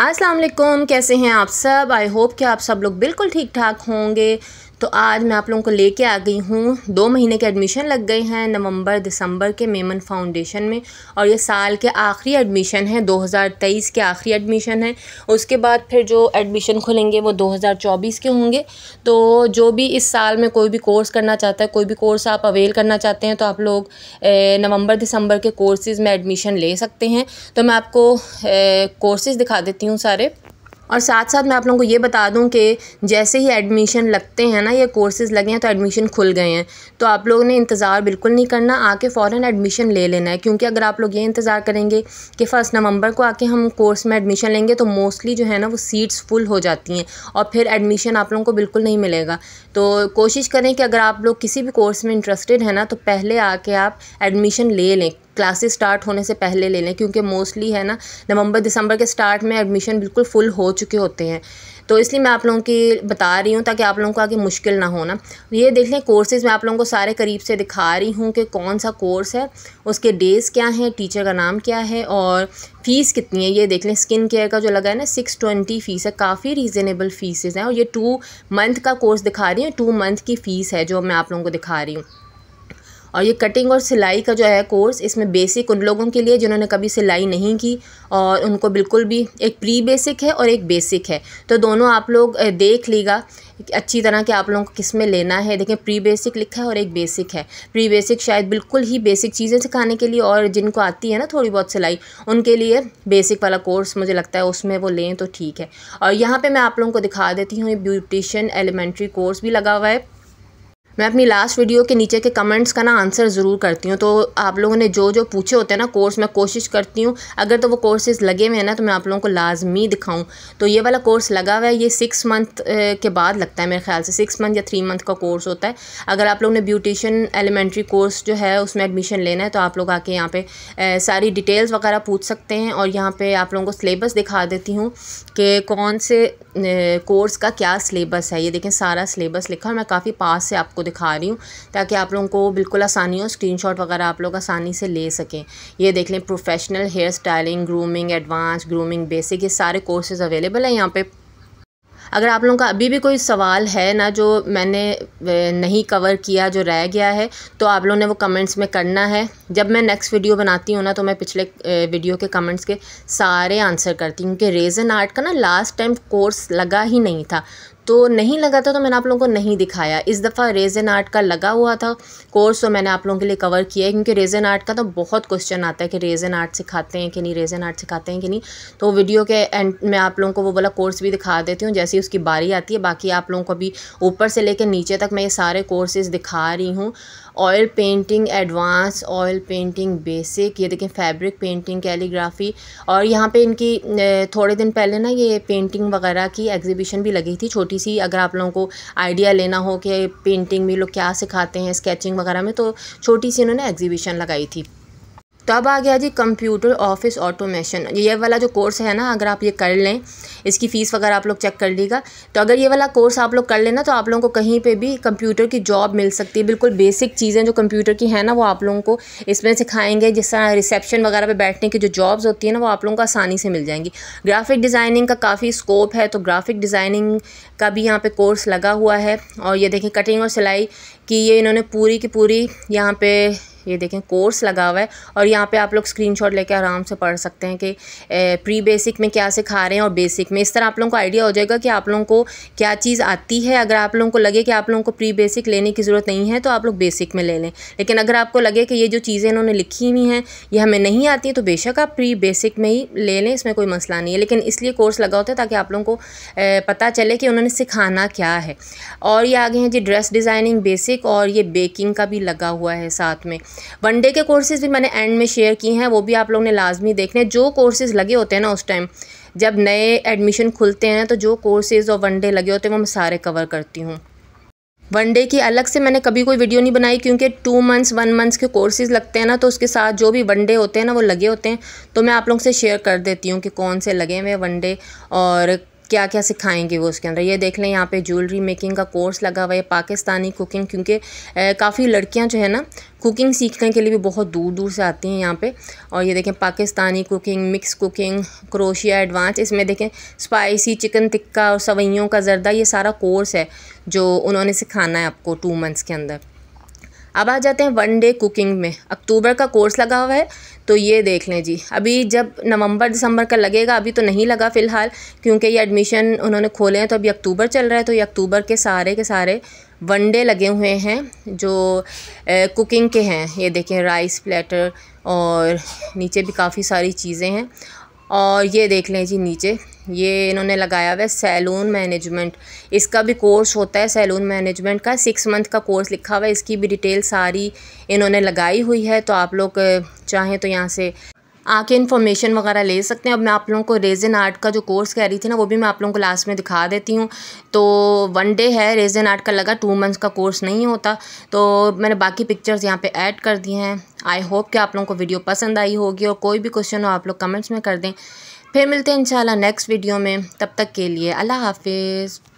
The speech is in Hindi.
असलकुम कैसे हैं आप सब आई होप कि आप सब लोग बिल्कुल ठीक ठाक होंगे तो आज मैं आप लोगों को लेके आ गई हूँ दो महीने के एडमिशन लग गए हैं नवंबर दिसंबर के मेमन फाउंडेशन में और ये साल के आखिरी एडमिशन है 2023 के आखिरी एडमिशन है उसके बाद फिर जो एडमिशन खुलेंगे वो 2024 के होंगे तो जो भी इस साल में कोई भी कोर्स करना चाहता है कोई भी कोर्स आप अवेल करना चाहते हैं तो आप लोग नवंबर दिसंबर के कोर्सेज़ में एडमिशन ले सकते हैं तो मैं आपको कोर्सेज़ दिखा देती हूँ सारे और साथ साथ मैं आप लोगों को ये बता दूं कि जैसे ही एडमिशन लगते हैं ना ये कोर्सेज़ लगे हैं तो एडमिशन खुल गए हैं तो आप लोगों ने इंतज़ार बिल्कुल नहीं करना आके फ़ौर एडमिशन ले लेना है क्योंकि अगर आप लोग ये इंतज़ार करेंगे कि फ़र्स्ट नवंबर को आके हम कोर्स में एडमिशन लेंगे तो मोस्टली जो है ना वो सीट्स फुल हो जाती हैं और फिर एडमिशन आप लोगों को बिल्कुल नहीं मिलेगा तो कोशिश करें कि अगर आप लोग किसी भी कोर्स में इंटरेस्टेड हैं ना तो पहले आके आप एडमिशन ले लें क्लासेस स्टार्ट होने से पहले ले लें क्योंकि मोस्टली है ना नवंबर दिसंबर के स्टार्ट में एडमिशन बिल्कुल फुल हो चुके होते हैं तो इसलिए मैं आप लोगों की बता रही हूँ ताकि आप लोगों को आगे मुश्किल ना हो ना ये देख लें कोर्सेज़ मैं आप लोगों को सारे करीब से दिखा रही हूँ कि कौन सा कोर्स है उसके डेज़ क्या हैं टीचर का नाम क्या है और फ़ीस कितनी है ये देख लें स्किन केयर का जो लगा है ना सिक्स ट्वेंटी फ़ीस है काफ़ी रीज़नेबल फ़ीसेज़ हैं और ये टू मंथ का कोर्स दिखा रही हूँ टू मंथ की फ़ीस है जो मैं आप लोगों को दिखा रही हूँ और ये कटिंग और सिलाई का जो है कोर्स इसमें बेसिक उन लोगों के लिए जिन्होंने कभी सिलाई नहीं की और उनको बिल्कुल भी एक प्री बेसिक है और एक बेसिक है तो दोनों आप लोग देख लेगा अच्छी तरह के आप लोगों को किस में लेना है देखें प्री बेसिक लिखा है और एक बेसिक है प्री बेसिक शायद बिल्कुल ही बेसिक चीज़ें सिखाने के लिए और जिनको आती है ना थोड़ी बहुत सिलाई उनके लिए बेसिक वाला कोर्स मुझे लगता है उसमें वो लें तो ठीक है और यहाँ पर मैं आप लोगों को दिखा देती हूँ ये ब्यूटिशन एलिमेंट्री कोर्स भी लगा हुआ है मैं अपनी लास्ट वीडियो के नीचे के कमेंट्स का ना आंसर ज़रूर करती हूँ तो आप लोगों ने जो जो पूछे होते हैं ना कोर्स मैं कोशिश करती हूँ अगर तो वो कोर्सेज़ लगे हुए हैं ना तो मैं आप लोगों को लाजमी दिखाऊँ तो ये वाला कोर्स लगा हुआ है ये सिक्स मंथ के बाद लगता है मेरे ख्याल से सिक्स मंथ या थ्री मंथ का कोर्स होता है अगर आप लोगों ने ब्यूटिशन एलिमेंट्री कोर्स जो है उसमें एडमिशन लेना है तो आप लोग आके यहाँ पर सारी डिटेल्स वगैरह पूछ सकते हैं और यहाँ पर आप लोगों को सिलेबस दिखा देती हूँ कि कौन से कोर्स का क्या सिलेबस है ये देखें सारा सिलेबस लिखा और मैं काफ़ी पास से आपको दिखा रही हूँ ताकि आप लोगों को बिल्कुल आसानी हो स्क्रीनशॉट वगैरह आप लोग आसानी से ले सकें ये देख लें professional hair styling grooming advance grooming basic ये सारे कोर्सेज़ अवेलेबल हैं यहाँ पर अगर आप लोगों का अभी भी कोई सवाल है ना जो मैंने नहीं कवर किया जो रह गया है तो आप लोगों ने वो कमेंट्स में करना है जब मैं नेक्स्ट वीडियो बनाती हूँ ना तो मैं पिछले वीडियो के कमेंट्स के सारे आंसर करती हूँ क्योंकि रेजन आर्ट का ना लास्ट टाइम कोर्स लगा ही नहीं था तो नहीं लगा था तो मैंने आप लोगों को नहीं दिखाया इस दफ़ा रेजन आर्ट का लगा हुआ था कोर्स तो मैंने आप लोगों के लिए कवर किया है क्योंकि रेजन आर्ट का तो बहुत क्वेश्चन आता है कि रेजन आर्ट सिखाते हैं कि नहीं रेजन आर्ट सिखाते हैं कि नहीं तो वीडियो के एंड में आप लोगों को वो वाला कोर्स भी दिखा देती हूँ जैसे ही उसकी बारी आती है बाकी आप लोगों को अभी ऊपर से लेकर नीचे तक मैं ये सारे कोर्सेज़ दिखा रही हूँ oil painting advance oil painting basic ये देखें फैब्रिक पेंटिंग कैलीग्राफी और यहाँ पे इनकी थोड़े दिन पहले ना ये पेंटिंग वगैरह की एग्जीबिशन भी लगी थी छोटी सी अगर आप लोगों को आइडिया लेना हो कि पेंटिंग में लोग क्या सिखाते हैं स्केचिंग वगैरह में तो छोटी सी इन्होंने एग्जीबिशन लगाई थी तब आ गया जी कंप्यूटर ऑफिस ऑटोमेशन ये वाला जो कोर्स है ना अगर आप ये कर लें इसकी फ़ीस वगैरह आप लोग चेक कर लीजिएगा तो अगर ये वाला कोर्स आप लोग कर लेना तो आप लोगों को कहीं पे भी कंप्यूटर की जॉब मिल सकती है बिल्कुल बेसिक चीज़ें जो कंप्यूटर की हैं ना वो आप लोगों को इसमें सिखाएंगे जिस तरह रिसेप्शन वगैरह पर बैठने की जो जॉब्स होती है ना वो आप लोगों को आसानी से मिल जाएंगी ग्राफिक डिज़ाइनिंग का काफ़ी स्कोप है तो ग्राफिक डिज़ाइनिंग का भी यहाँ पर कोर्स लगा हुआ है और ये देखें कटिंग और सिलाई की ये इन्होंने पूरी की पूरी यहाँ पर ये देखें कोर्स लगा हुआ है और यहाँ पे आप लोग स्क्रीनशॉट लेके आराम से पढ़ सकते हैं कि प्री बेसिक में क्या सिखा रहे हैं और बेसिक में इस तरह आप लोगों को आइडिया हो जाएगा कि आप लोगों को क्या चीज़ आती है अगर आप लोगों को लगे कि आप लोगों को प्री बेसिक लेने की ज़रूरत नहीं है तो आप लोग बेसिक में ले लें लेकिन अगर आपको लगे कि ये जो चीज़ें इन्होंने लिखी हुई हैं ये हमें नहीं आती तो बेशक आप प्री बेसिक में ही ले लें इसमें कोई मसला नहीं है लेकिन इसलिए कोर्स लगा होता है ताकि आप लोगों को पता चले कि उन्होंने सिखाना क्या है और ये आगे हैं जी ड्रेस डिज़ाइनिंग बेसिक और ये बेकिंग का भी लगा हुआ है साथ में वनडे के कोर्सेज़ भी मैंने एंड में शेयर किए हैं वो भी आप लोग ने लाजमी देखने जो कोर्सेज़ लगे होते हैं ना उस टाइम जब नए एडमिशन खुलते हैं तो जो कोर्सेज़ और वनडे लगे होते हैं वो मैं सारे कवर करती हूँ वनडे की अलग से मैंने कभी कोई वीडियो नहीं बनाई क्योंकि टू मंथ्स वन मंथ्स के कोर्सेज लगते हैं ना तो उसके साथ जो भी वनडे होते हैं ना वो लगे होते हैं तो मैं आप लोगों से शेयर कर देती हूँ कि कौन से लगे हुए वनडे और क्या क्या सिखाएंगे वो उसके अंदर ये देख लें यहाँ पे ज्वेलरी मेकिंग का कोर्स लगा हुआ है पाकिस्तानी कुकिंग क्योंकि काफ़ी लड़कियाँ जो है ना कुकिंग सीखने के लिए भी बहुत दूर दूर से आती हैं यहाँ पे और ये देखें पाकिस्तानी कुकिंग मिक्स कुकिंग क्रोशिया एडवांस इसमें देखें स्पाइसी चिकन टिक्का और सवैयों का ज़रदा ये सारा कोर्स है जो उन्होंने सिखाना है आपको टू मंथ्स के अंदर अब आ जाते हैं वन डे कुकिंग में अक्टूबर का कोर्स लगा हुआ है तो ये देख लें जी अभी जब नवंबर दिसंबर का लगेगा अभी तो नहीं लगा फ़िलहाल क्योंकि ये एडमिशन उन्होंने खोले हैं तो अभी अक्टूबर चल रहा है तो ये अक्टूबर के सारे के सारे वन डे लगे हुए हैं जो ए, कुकिंग के हैं ये देखें राइस प्लेटर और नीचे भी काफ़ी सारी चीज़ें हैं और ये देख लें जी नीचे ये इन्होंने लगाया हुआ है सैलून मैनेजमेंट इसका भी कोर्स होता है सैलून मैनेजमेंट का सिक्स मंथ का कोर्स लिखा हुआ है इसकी भी डिटेल सारी इन्होंने लगाई हुई है तो आप लोग चाहें तो यहाँ से आके इन्फॉर्मेशन वगैरह ले सकते हैं अब मैं आप लोगों को रेजन आर्ट का जो कोर्स कह रही थी ना वो भी मैं आप लोगों को लास्ट में दिखा देती हूँ तो वन डे है रेजन आर्ट का लगा टू मंथ्स का कोर्स नहीं होता तो मैंने बाकी पिक्चर्स यहाँ पर ऐड कर दिए हैं आई होप कि आप लोगों को वीडियो पसंद आई होगी और कोई भी क्वेश्चन हो आप लोग कमेंट्स में कर दें फिर मिलते हैं इन नेक्स्ट वीडियो में तब तक के लिए अल्लाह हाफिज़